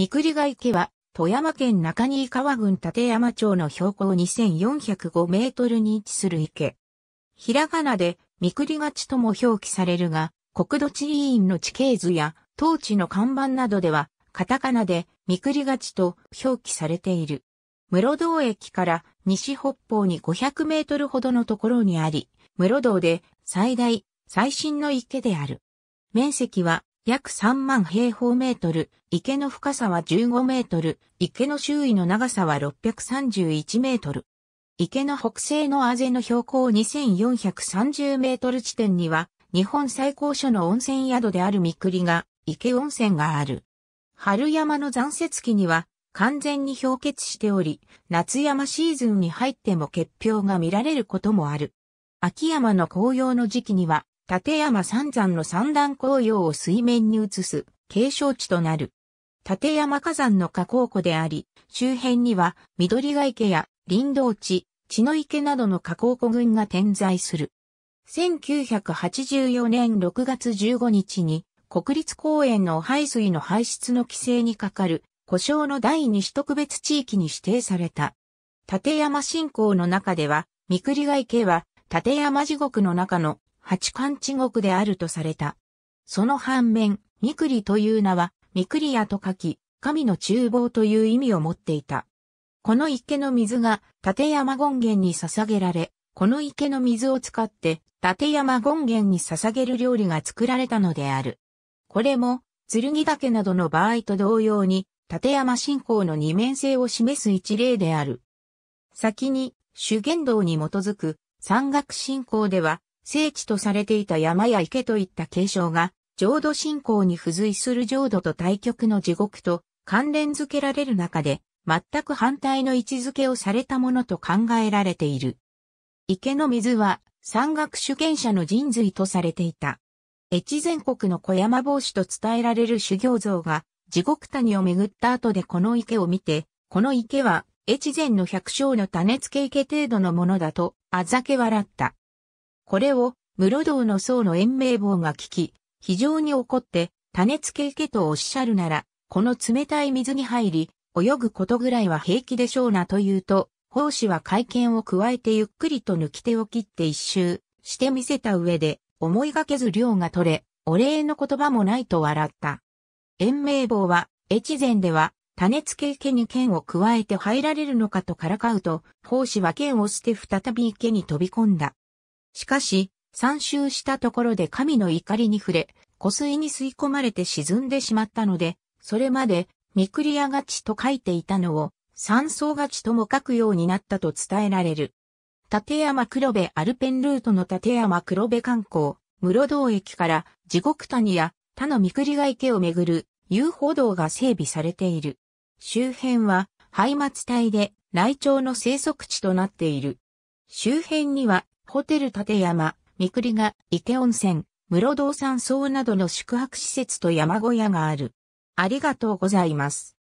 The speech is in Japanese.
三栗ヶ池は、富山県中新川郡立山町の標高2405メートルに位置する池。ひらがなで、三栗がちとも表記されるが、国土地理院の地形図や、当地の看板などでは、カタカナで、三栗がちと表記されている。室堂駅から西北方に500メートルほどのところにあり、室堂で最大、最新の池である。面積は約3万平方メートル、池の深さは15メートル、池の周囲の長さは631メートル。池の北西のあぜの標高2430メートル地点には、日本最高所の温泉宿である三栗が、池温泉がある。春山の残雪期には、完全に氷結しており、夏山シーズンに入っても結氷が見られることもある。秋山の紅葉の時期には、立山三山の三段紅葉を水面に移す景勝地となる。立山火山の河口湖であり、周辺には緑ヶ池や林道地、血の池などの河口湖群が点在する。1984年6月15日に国立公園の排水の排出の規制にかかる故障の第二種特別地域に指定された。立山信仰の中では、三栗ヶ池は立山地獄の中の八冠地獄であるとされた。その反面、ミクリという名は、ミクリアと書き、神の厨房という意味を持っていた。この池の水が立山権現に捧げられ、この池の水を使って立山権現に捧げる料理が作られたのである。これも、剣岳などの場合と同様に、立山信仰の二面性を示す一例である。先に、主言道に基づく山岳信仰では、聖地とされていた山や池といった継承が、浄土信仰に付随する浄土と対極の地獄と関連づけられる中で、全く反対の位置づけをされたものと考えられている。池の水は、山岳主権者の人髄とされていた。越前国の小山帽子と伝えられる修行像が、地獄谷を巡った後でこの池を見て、この池は、越前の百姓の種付け池程度のものだと、あざけ笑った。これを室堂の僧の延命棒が聞き、非常に怒って、種付け池とおっしゃるなら、この冷たい水に入り、泳ぐことぐらいは平気でしょうなと言うと、法師は会見を加えてゆっくりと抜き手を切って一周してみせた上で、思いがけず量が取れ、お礼の言葉もないと笑った。延命棒は、越前では、種付け池に剣を加えて入られるのかとからかうと、法師は剣を捨て再び池に飛び込んだ。しかし、参集したところで神の怒りに触れ、湖水に吸い込まれて沈んでしまったので、それまで、ミクリアガちと書いていたのを、山荘がちとも書くようになったと伝えられる。立山黒部アルペンルートの立山黒部観光、室堂駅から地獄谷や他の御栗が池をめぐる遊歩道が整備されている。周辺は廃末帯で雷鳥の生息地となっている。周辺にはホテル立山、三栗が、池温泉、室堂山荘などの宿泊施設と山小屋がある。ありがとうございます。